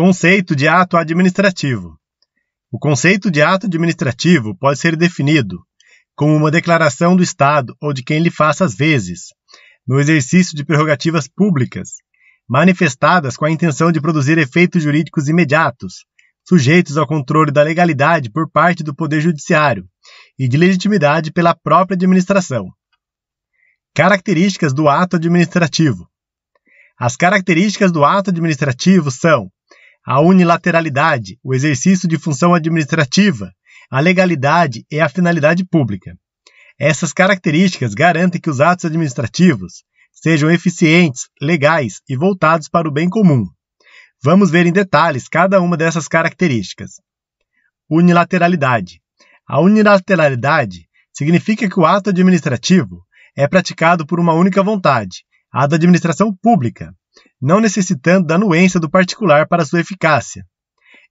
Conceito de ato administrativo. O conceito de ato administrativo pode ser definido como uma declaração do Estado ou de quem lhe faça as vezes, no exercício de prerrogativas públicas, manifestadas com a intenção de produzir efeitos jurídicos imediatos, sujeitos ao controle da legalidade por parte do Poder Judiciário e de legitimidade pela própria administração. Características do ato administrativo. As características do ato administrativo são a unilateralidade, o exercício de função administrativa, a legalidade e a finalidade pública. Essas características garantem que os atos administrativos sejam eficientes, legais e voltados para o bem comum. Vamos ver em detalhes cada uma dessas características. Unilateralidade. A unilateralidade significa que o ato administrativo é praticado por uma única vontade, a da administração pública, não necessitando da anuência do particular para sua eficácia.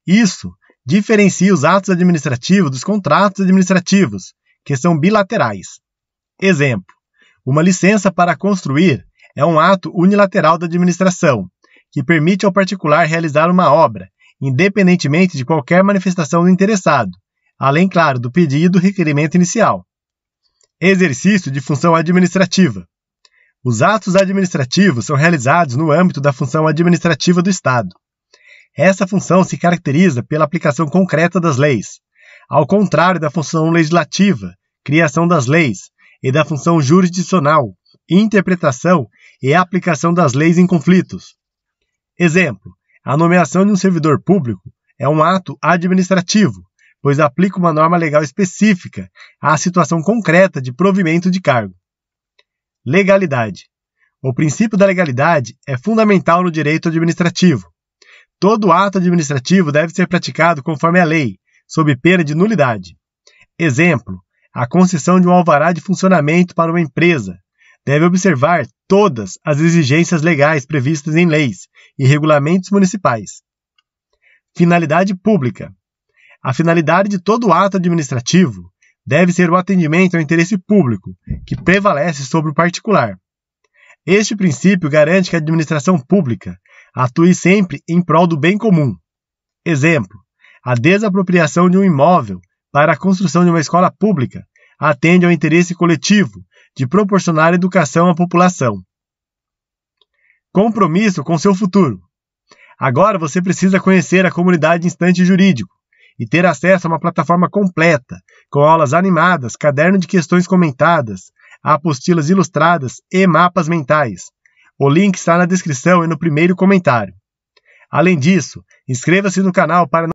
Isso diferencia os atos administrativos dos contratos administrativos, que são bilaterais. Exemplo: uma licença para construir é um ato unilateral da administração, que permite ao particular realizar uma obra, independentemente de qualquer manifestação do interessado, além, claro, do pedido e do requerimento inicial. Exercício de função administrativa. Os atos administrativos são realizados no âmbito da função administrativa do Estado. Essa função se caracteriza pela aplicação concreta das leis, ao contrário da função legislativa, criação das leis, e da função jurisdicional, interpretação e aplicação das leis em conflitos. Exemplo: a nomeação de um servidor público é um ato administrativo, pois aplica uma norma legal específica à situação concreta de provimento de cargo. Legalidade. O princípio da legalidade é fundamental no direito administrativo. Todo ato administrativo deve ser praticado conforme a lei, sob pena de nulidade. Exemplo: a concessão de um alvará de funcionamento para uma empresa deve observar todas as exigências legais previstas em leis e regulamentos municipais. Finalidade pública: a finalidade de todo ato administrativo deve ser o atendimento ao interesse público, que prevalece sobre o particular. Este princípio garante que a administração pública atue sempre em prol do bem comum. Exemplo: a desapropriação de um imóvel para a construção de uma escola pública atende ao interesse coletivo de proporcionar educação à população. Compromisso com seu futuro. Agora você precisa conhecer a comunidade instante jurídico e ter acesso a uma plataforma completa, com aulas animadas, caderno de questões comentadas, apostilas ilustradas e mapas mentais. O link está na descrição e no primeiro comentário. Além disso, inscreva-se no canal para